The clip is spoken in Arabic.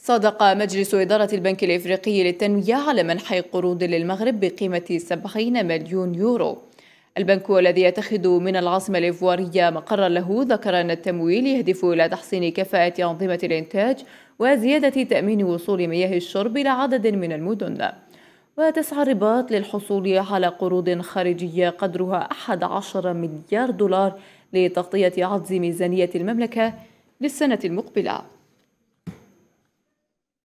صادق مجلس إدارة البنك الإفريقي للتنمية على منح قروض للمغرب بقيمة 70 مليون يورو البنك الذي يتخذ من العاصمة الإفوارية مقرا له ذكر أن التمويل يهدف إلى تحسين كفاءة أنظمة الإنتاج وزيادة تأمين وصول مياه الشرب إلى عدد من المدن وتسعى الرباط للحصول على قروض خارجية قدرها 11 مليار دولار لتغطية عجز ميزانية المملكة للسنة المقبلة